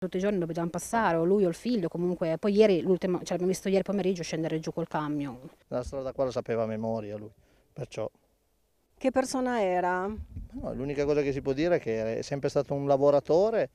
tutti i giorni dobbiamo passare, o lui o il figlio, comunque poi ieri, l'ultimo, ce cioè l'abbiamo visto ieri pomeriggio scendere giù col camion. La strada qua la sapeva a memoria lui, perciò. Che persona era? No, l'unica cosa che si può dire è che è sempre stato un lavoratore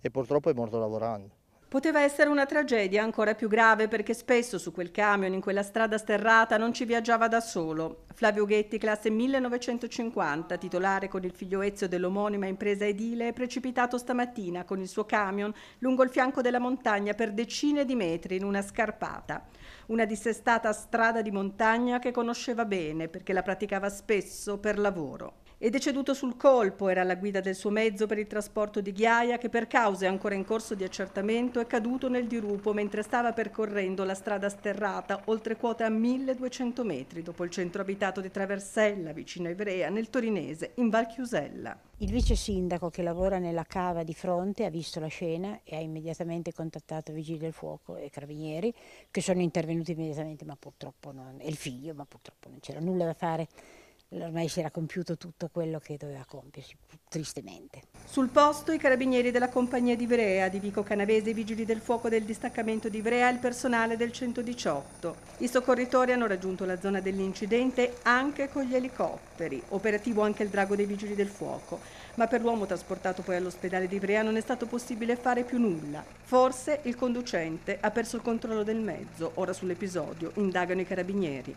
e purtroppo è morto lavorando. Poteva essere una tragedia ancora più grave perché spesso su quel camion, in quella strada sterrata, non ci viaggiava da solo. Flavio Ghetti, classe 1950, titolare con il figlio Ezio dell'omonima impresa edile, è precipitato stamattina con il suo camion lungo il fianco della montagna per decine di metri in una scarpata. Una dissestata strada di montagna che conosceva bene perché la praticava spesso per lavoro è deceduto sul colpo, era alla guida del suo mezzo per il trasporto di ghiaia che per cause ancora in corso di accertamento è caduto nel dirupo mentre stava percorrendo la strada sterrata oltre quota a 1200 metri dopo il centro abitato mercato di Traversella, vicino Ivrea, nel Torinese, in Val Chiusella. Il vice sindaco che lavora nella cava di fronte ha visto la scena e ha immediatamente contattato Vigili del Fuoco e Carabinieri che sono intervenuti immediatamente ma purtroppo non, e il figlio ma purtroppo non c'era nulla da fare ormai si era compiuto tutto quello che doveva compiersi, tristemente. Sul posto i carabinieri della compagnia di Ivrea, di Vico Canavese, i vigili del fuoco del distaccamento di Ivrea e il personale del 118. I soccorritori hanno raggiunto la zona dell'incidente anche con gli elicotteri, operativo anche il drago dei vigili del fuoco, ma per l'uomo trasportato poi all'ospedale di Ivrea non è stato possibile fare più nulla. Forse il conducente ha perso il controllo del mezzo, ora sull'episodio indagano i carabinieri.